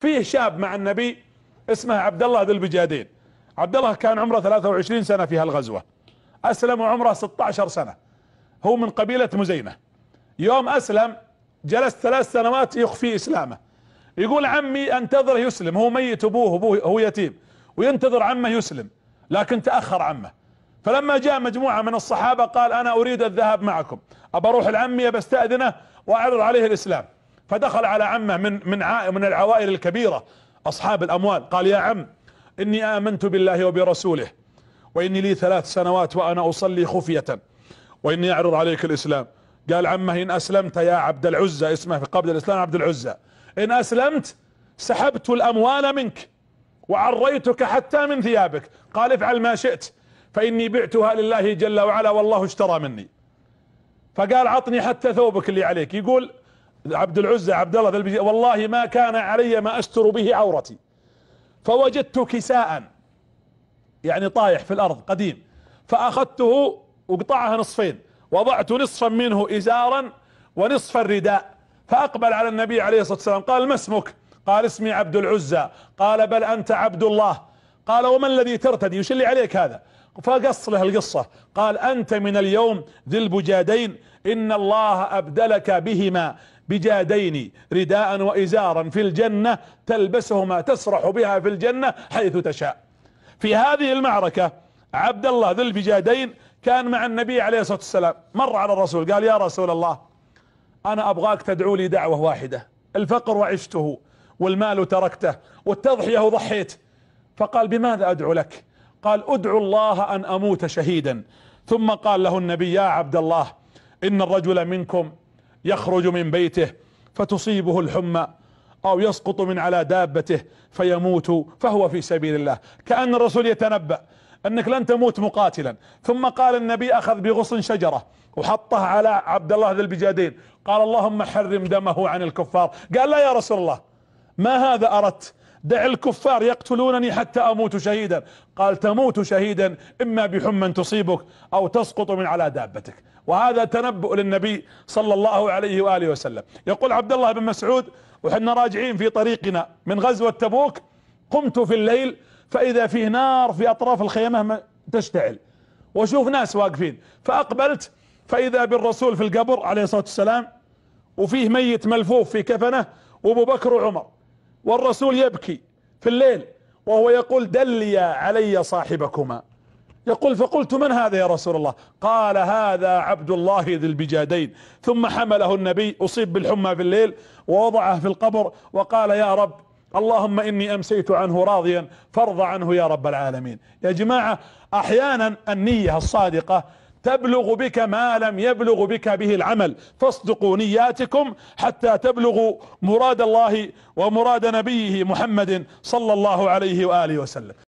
فيه شاب مع النبي اسمه عبد الله ذو البجادين عبد الله كان عمره 23 سنة في هالغزوة اسلم وعمره 16 سنة هو من قبيلة مزينة يوم اسلم جلس ثلاث سنوات يخفي اسلامه يقول عمي انتظره يسلم هو ميت ابوه ابوه هو يتيم وينتظر عمه يسلم لكن تأخر عمه فلما جاء مجموعة من الصحابة قال انا اريد الذهاب معكم ابى اروح لعمي بستأذنه واعرض عليه الاسلام فدخل على عمه من من من العوائل الكبيرة أصحاب الأموال قال يا عم إني آمنت بالله وبرسوله وإني لي ثلاث سنوات وأنا أصلي خفية وإني أعرض عليك الإسلام قال عمه إن أسلمت يا عبد العزة اسمه في قبل الإسلام عبد العزة إن أسلمت سحبت الأموال منك وعريتك حتى من ثيابك قال افعل ما شئت فإني بعتها لله جل وعلا والله اشترى مني فقال عطني حتى ثوبك اللي عليك يقول عبد العزة عبد الله ذا البجي والله ما كان علي ما أستر به عورتي فوجدت كساء يعني طايح في الأرض قديم فأخذته وقطعها نصفين وضعت نصفا منه إزارا ونصفا رداء فأقبل على النبي عليه الصلاة والسلام قال ما اسمك قال اسمي عبد العزة قال بل أنت عبد الله قال وما الذي ترتدي وش اللي عليك هذا فقص له القصة قال أنت من اليوم ذي البجادين إن الله أبدلك بهما بجادين رداء وإزارا في الجنة تلبسهما تسرح بها في الجنة حيث تشاء في هذه المعركة عبد الله ذو البجادين كان مع النبي عليه الصلاة والسلام مر على الرسول قال يا رسول الله أنا أبغاك تدعو لي دعوة واحدة الفقر وعشته والمال تركته والتضحية وضحيت فقال بماذا أدعو لك قال أدعو الله أن أموت شهيدا ثم قال له النبي يا عبد الله إن الرجل منكم يخرج من بيته فتصيبه الحمى او يسقط من على دابته فيموت فهو في سبيل الله كأن الرسول يتنبأ انك لن تموت مقاتلا ثم قال النبي اخذ بغصن شجرة وحطه على عبد الله ذي البجادين قال اللهم حرم دمه عن الكفار قال لا يا رسول الله ما هذا اردت دع الكفار يقتلونني حتى أموت شهيدا قال تموت شهيدا إما بحمى تصيبك أو تسقط من على دابتك وهذا تنبؤ للنبي صلى الله عليه وآله وسلم يقول عبد الله بن مسعود وحنا راجعين في طريقنا من غزوة تبوك قمت في الليل فإذا فيه نار في أطراف الخيمة تشتعل واشوف ناس واقفين فأقبلت فإذا بالرسول في القبر عليه الصلاة والسلام وفيه ميت ملفوف في كفنه وابو بكر وعمر والرسول يبكي في الليل وهو يقول دليا علي صاحبكما يقول فقلت من هذا يا رسول الله قال هذا عبد الله ذي البجادين ثم حمله النبي أصيب بالحمى في الليل ووضعه في القبر وقال يا رب اللهم إني أمسيت عنه راضيا فارض عنه يا رب العالمين يا جماعة أحيانا النية الصادقة تبلغ بك ما لم يبلغ بك به العمل فاصدقوا نياتكم حتى تبلغوا مراد الله ومراد نبيه محمد صلى الله عليه وآله وسلم